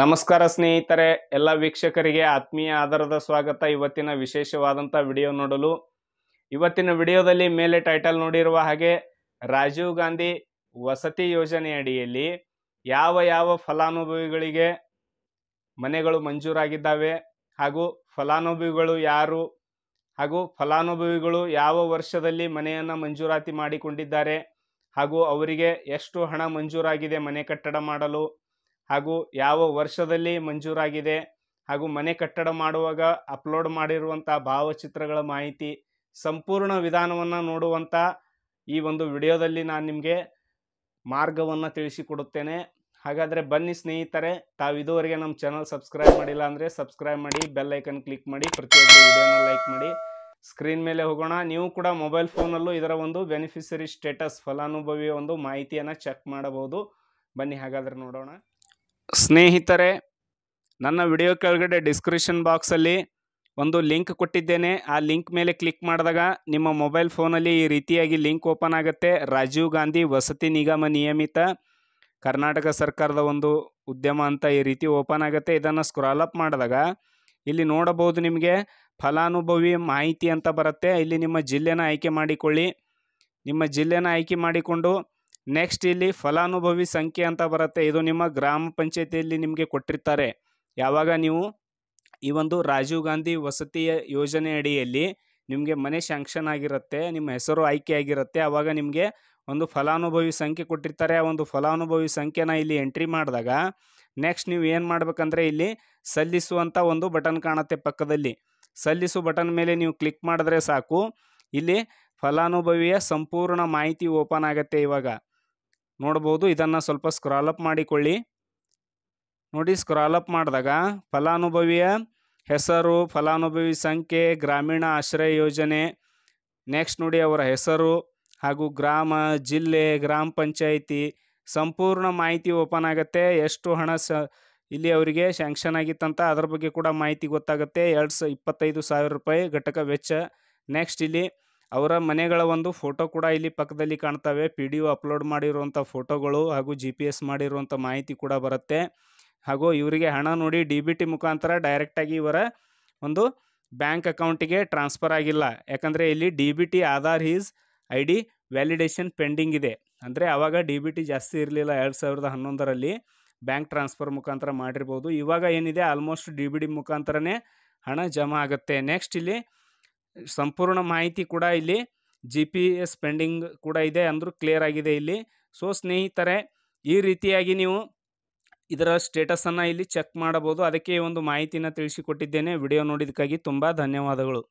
ನಮಸ್ಕಾರ ಸ್ನೇಹಿತರೆ ಎಲ್ಲ ವೀಕ್ಷಕರಿಗೆ ಆತ್ಮೀಯ ಆಧಾರದ ಸ್ವಾಗತ ಇವತ್ತಿನ ವಿಶೇಷವಾದಂಥ ವಿಡಿಯೋ ನೋಡಲು ಇವತ್ತಿನ ವಿಡಿಯೋದಲ್ಲಿ ಮೇಲೆ ಟೈಟಲ್ ನೋಡಿರುವ ಹಾಗೆ ರಾಜೀವ್ ಗಾಂಧಿ ವಸತಿ ಯೋಜನೆ ಅಡಿಯಲ್ಲಿ ಯಾವ ಯಾವ ಫಲಾನುಭವಿಗಳಿಗೆ ಮನೆಗಳು ಮಂಜೂರಾಗಿದ್ದಾವೆ ಹಾಗೂ ಫಲಾನುಭವಿಗಳು ಯಾರು ಹಾಗೂ ಫಲಾನುಭವಿಗಳು ಯಾವ ವರ್ಷದಲ್ಲಿ ಮನೆಯನ್ನು ಮಂಜೂರಾತಿ ಮಾಡಿಕೊಂಡಿದ್ದಾರೆ ಹಾಗೂ ಅವರಿಗೆ ಎಷ್ಟು ಹಣ ಮಂಜೂರಾಗಿದೆ ಮನೆ ಕಟ್ಟಡ ಮಾಡಲು ಹಾಗೂ ಯಾವ ವರ್ಷದಲ್ಲಿ ಮಂಜೂರಾಗಿದೆ ಹಾಗೂ ಮನೆ ಕಟ್ಟಡ ಮಾಡುವಾಗ ಅಪ್ಲೋಡ್ ಮಾಡಿರುವಂಥ ಭಾವಚಿತ್ರಗಳ ಮಾಹಿತಿ ಸಂಪೂರ್ಣ ವಿಧಾನವನ್ನು ನೋಡುವಂಥ ಈ ಒಂದು ವಿಡಿಯೋದಲ್ಲಿ ನಾನು ನಿಮಗೆ ಮಾರ್ಗವನ್ನು ತಿಳಿಸಿಕೊಡುತ್ತೇನೆ ಹಾಗಾದರೆ ಬನ್ನಿ ಸ್ನೇಹಿತರೆ ತಾವು ಇದುವರೆಗೆ ನಮ್ಮ ಚಾನಲ್ ಸಬ್ಸ್ಕ್ರೈಬ್ ಮಾಡಿಲ್ಲ ಅಂದರೆ ಸಬ್ಸ್ಕ್ರೈಬ್ ಮಾಡಿ ಬೆಲ್ ಐಕನ್ ಕ್ಲಿಕ್ ಮಾಡಿ ಪ್ರತಿಯೊಂದು ವಿಡಿಯೋನ ಲೈಕ್ ಮಾಡಿ ಸ್ಕ್ರೀನ್ ಮೇಲೆ ಹೋಗೋಣ ನೀವು ಕೂಡ ಮೊಬೈಲ್ ಫೋನಲ್ಲೂ ಇದರ ಒಂದು ಬೆನಿಫಿಷರಿ ಸ್ಟೇಟಸ್ ಫಲಾನುಭವಿಯ ಒಂದು ಮಾಹಿತಿಯನ್ನು ಚೆಕ್ ಮಾಡಬಹುದು ಬನ್ನಿ ಹಾಗಾದರೆ ನೋಡೋಣ ಸ್ನೇಹಿತರೆ ನನ್ನ ವಿಡಿಯೋ ಕೆಳಗಡೆ ಡಿಸ್ಕ್ರಿಪ್ಷನ್ ಬಾಕ್ಸಲ್ಲಿ ಒಂದು ಲಿಂಕ್ ಕೊಟ್ಟಿದ್ದೇನೆ ಆ ಲಿಂಕ್ ಮೇಲೆ ಕ್ಲಿಕ್ ಮಾಡಿದಾಗ ನಿಮ್ಮ ಮೊಬೈಲ್ ಫೋನಲ್ಲಿ ಈ ರೀತಿಯಾಗಿ ಲಿಂಕ್ ಓಪನ್ ಆಗುತ್ತೆ ರಾಜೀವ್ ಗಾಂಧಿ ವಸತಿ ನಿಗಮ ನಿಯಮಿತ ಕರ್ನಾಟಕ ಸರ್ಕಾರದ ಒಂದು ಉದ್ಯಮ ಅಂತ ಈ ರೀತಿ ಓಪನ್ ಆಗುತ್ತೆ ಇದನ್ನು ಸ್ಕ್ರಾಲ್ ಅಪ್ ಮಾಡಿದಾಗ ಇಲ್ಲಿ ನೋಡಬಹುದು ನಿಮಗೆ ಫಲಾನುಭವಿ ಮಾಹಿತಿ ಅಂತ ಬರುತ್ತೆ ಇಲ್ಲಿ ನಿಮ್ಮ ಜಿಲ್ಲೆನ ಆಯ್ಕೆ ಮಾಡಿಕೊಳ್ಳಿ ನಿಮ್ಮ ಜಿಲ್ಲೆನ ಆಯ್ಕೆ ಮಾಡಿಕೊಂಡು ನೆಕ್ಸ್ಟ್ ಇಲ್ಲಿ ಫಲಾನುಭವಿ ಸಂಖ್ಯೆ ಅಂತ ಬರುತ್ತೆ ಇದು ನಿಮ್ಮ ಗ್ರಾಮ ಪಂಚಾಯತಿಯಲ್ಲಿ ನಿಮಗೆ ಕೊಟ್ಟಿರ್ತಾರೆ ಯಾವಾಗ ನೀವು ಈ ಒಂದು ರಾಜೀವ್ ಗಾಂಧಿ ವಸತಿ ಯೋಜನೆ ಅಡಿಯಲ್ಲಿ ನಿಮಗೆ ಮನೆ ಶಾಂಕ್ಷನ್ ಆಗಿರುತ್ತೆ ನಿಮ್ಮ ಹೆಸರು ಆಯ್ಕೆ ಆಗಿರುತ್ತೆ ಆವಾಗ ನಿಮಗೆ ಒಂದು ಫಲಾನುಭವಿ ಸಂಖ್ಯೆ ಕೊಟ್ಟಿರ್ತಾರೆ ಆ ಒಂದು ಫಲಾನುಭವಿ ಸಂಖ್ಯೆನ ಇಲ್ಲಿ ಎಂಟ್ರಿ ಮಾಡಿದಾಗ ನೆಕ್ಸ್ಟ್ ನೀವು ಏನು ಮಾಡಬೇಕಂದ್ರೆ ಇಲ್ಲಿ ಸಲ್ಲಿಸುವಂಥ ಒಂದು ಬಟನ್ ಕಾಣುತ್ತೆ ಪಕ್ಕದಲ್ಲಿ ಸಲ್ಲಿಸು ಬಟನ್ ಮೇಲೆ ನೀವು ಕ್ಲಿಕ್ ಮಾಡಿದ್ರೆ ಸಾಕು ಇಲ್ಲಿ ಫಲಾನುಭವಿಯ ಸಂಪೂರ್ಣ ಮಾಹಿತಿ ಓಪನ್ ಆಗುತ್ತೆ ಇವಾಗ ನೋಡ್ಬೋದು ಇದನ್ನು ಸ್ವಲ್ಪ ಸ್ಕ್ರಾಲಪ್ ಮಾಡಿಕೊಳ್ಳಿ ನೋಡಿ ಸ್ಕ್ರಾಲಪ್ ಮಾಡಿದಾಗ ಫಲಾನುಭವಿಯ ಹೆಸರು ಫಲಾನುಭವಿ ಸಂಖ್ಯೆ ಗ್ರಾಮೀಣ ಆಶ್ರಯ ಯೋಜನೆ ನೆಕ್ಸ್ಟ್ ನೋಡಿ ಅವರ ಹೆಸರು ಹಾಗೂ ಗ್ರಾಮ ಜಿಲ್ಲೆ ಗ್ರಾಮ ಪಂಚಾಯಿತಿ ಸಂಪೂರ್ಣ ಮಾಹಿತಿ ಓಪನ್ ಆಗುತ್ತೆ ಎಷ್ಟು ಹಣ ಸ ಇಲ್ಲಿ ಅವರಿಗೆ ಶ್ಯಾಂಕ್ಷನ್ ಆಗಿತ್ತಂತ ಅದ್ರ ಬಗ್ಗೆ ಕೂಡ ಮಾಹಿತಿ ಗೊತ್ತಾಗುತ್ತೆ ಎರಡು ಸ ಇಪ್ಪತ್ತೈದು ಸಾವಿರ ರೂಪಾಯಿ ಘಟಕ ವೆಚ್ಚ ನೆಕ್ಸ್ಟ್ ಇಲ್ಲಿ ಅವರ ಮನೆಗಳ ಒಂದು ಫೋಟೋ ಕೂಡ ಇಲ್ಲಿ ಪಕ್ಕದಲ್ಲಿ ಕಾಣ್ತವೆ ಪಿ ಡಿ ಅಪ್ಲೋಡ್ ಮಾಡಿರುವಂಥ ಫೋಟೋಗಳು ಹಾಗೂ ಜಿ ಪಿ ಎಸ್ ಮಾಡಿರುವಂಥ ಮಾಹಿತಿ ಕೂಡ ಬರುತ್ತೆ ಹಾಗೂ ಇವರಿಗೆ ಹಣ ನೋಡಿ ಡಿ ಬಿ ಟಿ ಮುಖಾಂತರ ಡೈರೆಕ್ಟಾಗಿ ಇವರ ಒಂದು ಬ್ಯಾಂಕ್ ಅಕೌಂಟಿಗೆ ಟ್ರಾನ್ಸ್ಫರ್ ಆಗಿಲ್ಲ ಯಾಕಂದರೆ ಇಲ್ಲಿ D B T Aadhaar is I D validation pending ಇದೆ ಅಂದರೆ ಆವಾಗ ಡಿ ಬಿ ಟಿ ಜಾಸ್ತಿ ಇರಲಿಲ್ಲ ಎರಡು ಸಾವಿರದ ಹನ್ನೊಂದರಲ್ಲಿ ಬ್ಯಾಂಕ್ ಟ್ರಾನ್ಸ್ಫರ್ ಮುಖಾಂತರ ಮಾಡಿರ್ಬೋದು ಇವಾಗ ಏನಿದೆ ಆಲ್ಮೋಸ್ಟ್ ಡಿ ಬಿ ಡಿ ಮುಖಾಂತರನೇ ಹಣ ಜಮಾ ಆಗುತ್ತೆ ನೆಕ್ಸ್ಟ್ ಇಲ್ಲಿ ಸಂಪೂರ್ಣ ಮಾಹಿತಿ ಕೂಡ ಇಲ್ಲಿ ಜಿ ಪಿ ಎಸ್ ಪೆಂಡಿಂಗ್ ಕೂಡ ಇದೆ ಅಂದರೂ ಕ್ಲಿಯರ್ ಆಗಿದೆ ಇಲ್ಲಿ ಸೊ ಸ್ನೇಹಿತರೆ ಈ ರೀತಿಯಾಗಿ ನೀವು ಇದರ ಸ್ಟೇಟಸನ್ನು ಇಲ್ಲಿ ಚೆಕ್ ಮಾಡಬಹುದು ಅದಕ್ಕೆ ಒಂದು ಮಾಹಿತಿನ ತಿಳಿಸಿಕೊಟ್ಟಿದ್ದೇನೆ ವಿಡಿಯೋ ನೋಡಿದ್ದಕ್ಕಾಗಿ ತುಂಬ ಧನ್ಯವಾದಗಳು